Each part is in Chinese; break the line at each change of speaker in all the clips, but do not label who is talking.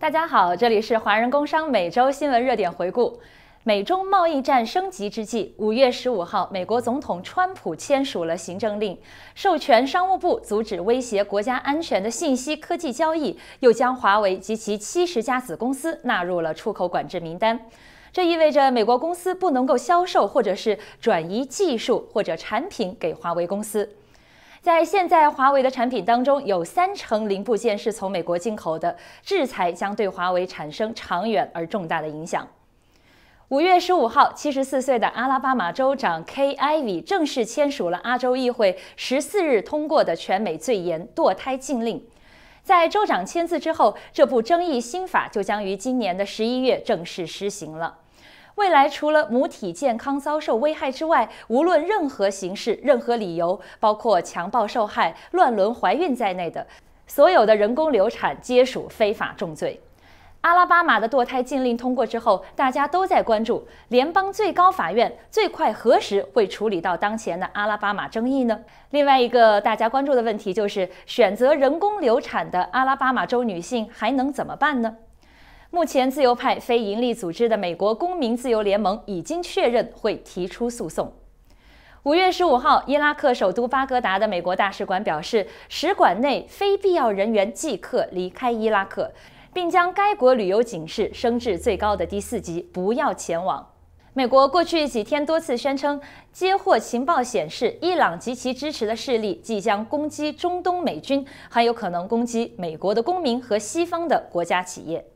大家好，这里是华人工商每周新闻热点回顾。美中贸易战升级之际，五月十五号，美国总统川普签署了行政令，授权商务部阻止威胁国家安全的信息科技交易，又将华为及其七十家子公司纳入了出口管制名单。这意味着美国公司不能够销售或者是转移技术或者产品给华为公司。在现在华为的产品当中，有三成零部件是从美国进口的。制裁将对华为产生长远而重大的影响。五月十五号，七十四岁的阿拉巴马州长 K. Ivey 正式签署了阿州议会十四日通过的全美最严堕胎禁令。在州长签字之后，这部争议新法就将于今年的十一月正式施行了。未来除了母体健康遭受危害之外，无论任何形式、任何理由，包括强暴受害、乱伦怀孕在内的所有的人工流产，皆属非法重罪。阿拉巴马的堕胎禁令通过之后，大家都在关注联邦最高法院最快何时会处理到当前的阿拉巴马争议呢？另外一个大家关注的问题就是，选择人工流产的阿拉巴马州女性还能怎么办呢？目前，自由派非营利组织的美国公民自由联盟已经确认会提出诉讼。五月十五号，伊拉克首都巴格达的美国大使馆表示，使馆内非必要人员即刻离开伊拉克，并将该国旅游警示升至最高的第四级，不要前往。美国过去几天多次宣称，接获情报显示，伊朗及其支持的势力即将攻击中东美军，还有可能攻击美国的公民和西方的国家企业。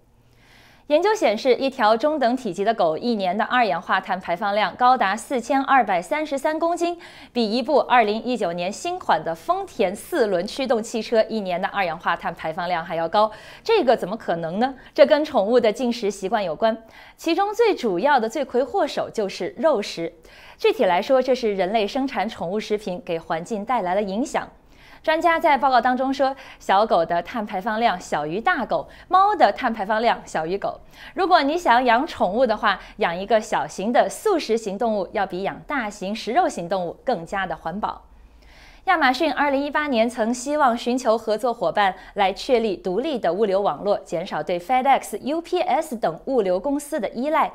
研究显示，一条中等体积的狗一年的二氧化碳排放量高达四千二百三十三公斤，比一部二零一九年新款的丰田四轮驱动汽车一年的二氧化碳排放量还要高。这个怎么可能呢？这跟宠物的进食习惯有关，其中最主要的罪魁祸首就是肉食。具体来说，这是人类生产宠物食品给环境带来的影响。专家在报告当中说，小狗的碳排放量小于大狗，猫的碳排放量小于狗。如果你想养宠物的话，养一个小型的素食型动物，要比养大型食肉型动物更加的环保。亚马逊二零一八年曾希望寻求合作伙伴来确立独立的物流网络，减少对 FedEx、UPS 等物流公司的依赖。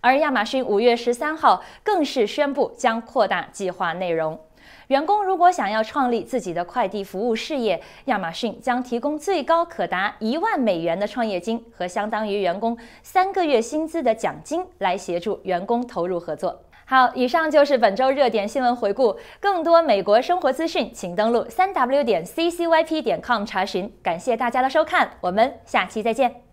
而亚马逊五月十三号更是宣布将扩大计划内容。员工如果想要创立自己的快递服务事业，亚马逊将提供最高可达一万美元的创业金和相当于员工三个月薪资的奖金，来协助员工投入合作。好，以上就是本周热点新闻回顾。更多美国生活资讯，请登录三 w 点 ccyp 点 com 查询。感谢大家的收看，我们下期再见。